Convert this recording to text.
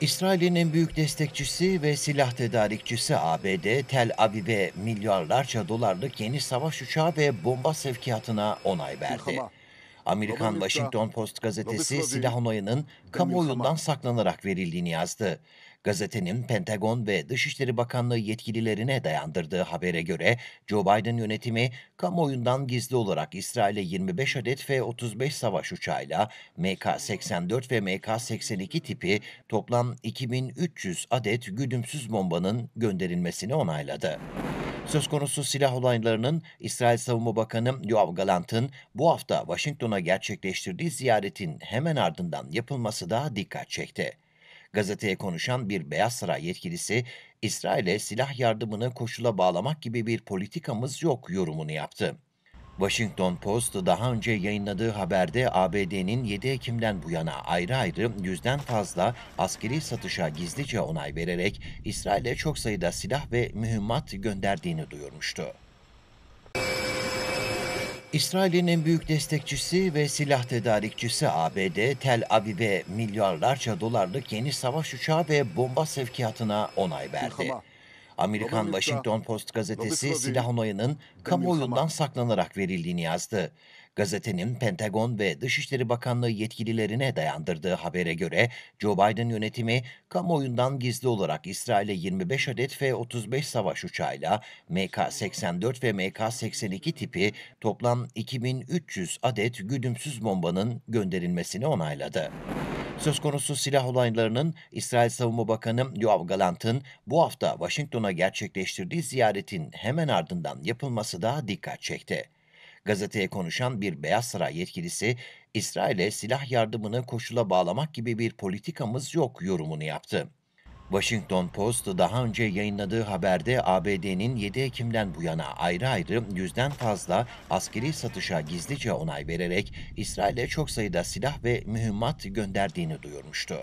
İsrail'in en büyük destekçisi ve silah tedarikçisi ABD, Tel Aviv'e milyarlarca dolarlık yeni savaş uçağı ve bomba sevkiyatına onay verdi. Amerikan Washington Post gazetesi silah onayının kamuoyundan saklanarak verildiğini yazdı. Gazetenin Pentagon ve Dışişleri Bakanlığı yetkililerine dayandırdığı habere göre Joe Biden yönetimi kamuoyundan gizli olarak İsrail'e 25 adet F-35 savaş uçağıyla MK-84 ve MK-82 tipi toplam 2300 adet güdümsüz bombanın gönderilmesini onayladı. Söz konusu silah olaylarının İsrail Savunma Bakanı Yoav Galant'ın bu hafta Washington'a gerçekleştirdiği ziyaretin hemen ardından yapılması da dikkat çekti. Gazeteye konuşan bir Beyaz Saray yetkilisi, İsrail'e silah yardımını koşula bağlamak gibi bir politikamız yok yorumunu yaptı. Washington Post daha önce yayınladığı haberde ABD'nin 7 Ekim'den bu yana ayrı ayrı yüzden fazla askeri satışa gizlice onay vererek İsrail'e çok sayıda silah ve mühimmat gönderdiğini duyurmuştu. İsrail'in en büyük destekçisi ve silah tedarikçisi ABD, Tel Aviv'e milyarlarca dolarlık yeni savaş uçağı ve bomba sevkiyatına onay verdi. Yıkama. Amerikan Washington Post gazetesi silah onayının kamuoyundan saklanarak verildiğini yazdı. Gazetenin Pentagon ve Dışişleri Bakanlığı yetkililerine dayandırdığı habere göre Joe Biden yönetimi kamuoyundan gizli olarak İsrail'e 25 adet F-35 savaş uçağıyla MK-84 ve MK-82 tipi toplam 2300 adet güdümsüz bombanın gönderilmesini onayladı. Söz konusu silah olaylarının İsrail Savunma Bakanı Yoav Galant'ın bu hafta Washington'a gerçekleştirdiği ziyaretin hemen ardından yapılması da dikkat çekti. Gazeteye konuşan bir Beyaz Saray yetkilisi, İsrail'e silah yardımını koşula bağlamak gibi bir politikamız yok yorumunu yaptı. Washington Post daha önce yayınladığı haberde ABD'nin 7 Ekim'den bu yana ayrı ayrı yüzden fazla askeri satışa gizlice onay vererek İsrail'e çok sayıda silah ve mühimmat gönderdiğini duyurmuştu.